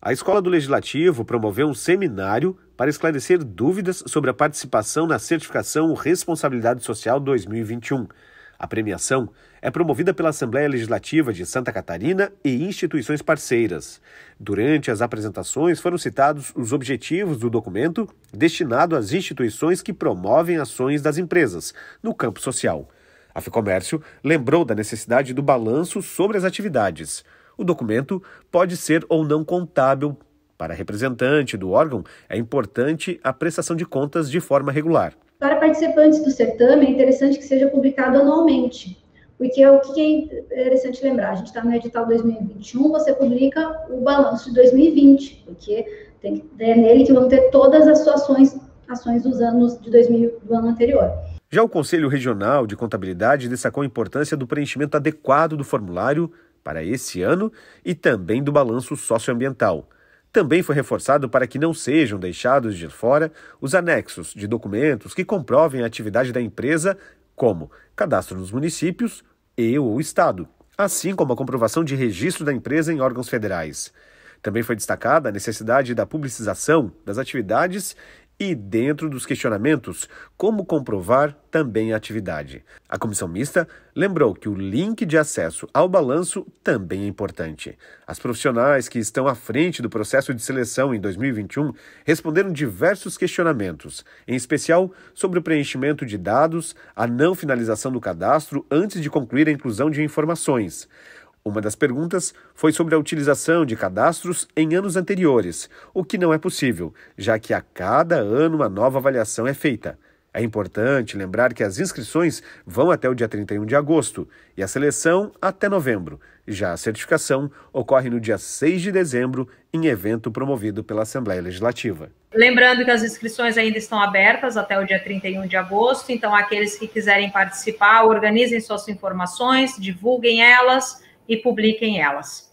A Escola do Legislativo promoveu um seminário para esclarecer dúvidas sobre a participação na certificação Responsabilidade Social 2021. A premiação é promovida pela Assembleia Legislativa de Santa Catarina e instituições parceiras. Durante as apresentações foram citados os objetivos do documento destinado às instituições que promovem ações das empresas no campo social. A Ficomércio lembrou da necessidade do balanço sobre as atividades. O documento pode ser ou não contábil. Para representante do órgão, é importante a prestação de contas de forma regular. Para participantes do certame, é interessante que seja publicado anualmente, porque é o que é interessante lembrar, a gente está no edital 2021, você publica o balanço de 2020, porque tem, é nele que vão ter todas as suas ações, ações dos anos de 2000, do ano anterior. Já o Conselho Regional de Contabilidade destacou a importância do preenchimento adequado do formulário para esse ano e também do balanço socioambiental. Também foi reforçado para que não sejam deixados de fora os anexos de documentos que comprovem a atividade da empresa, como cadastro nos municípios e ou estado, assim como a comprovação de registro da empresa em órgãos federais. Também foi destacada a necessidade da publicização das atividades e, dentro dos questionamentos, como comprovar também a atividade. A comissão mista lembrou que o link de acesso ao balanço também é importante. As profissionais que estão à frente do processo de seleção em 2021 responderam diversos questionamentos, em especial sobre o preenchimento de dados, a não finalização do cadastro antes de concluir a inclusão de informações. Uma das perguntas foi sobre a utilização de cadastros em anos anteriores, o que não é possível, já que a cada ano uma nova avaliação é feita. É importante lembrar que as inscrições vão até o dia 31 de agosto e a seleção até novembro. Já a certificação ocorre no dia 6 de dezembro, em evento promovido pela Assembleia Legislativa. Lembrando que as inscrições ainda estão abertas até o dia 31 de agosto, então aqueles que quiserem participar, organizem suas informações, divulguem elas e publiquem elas.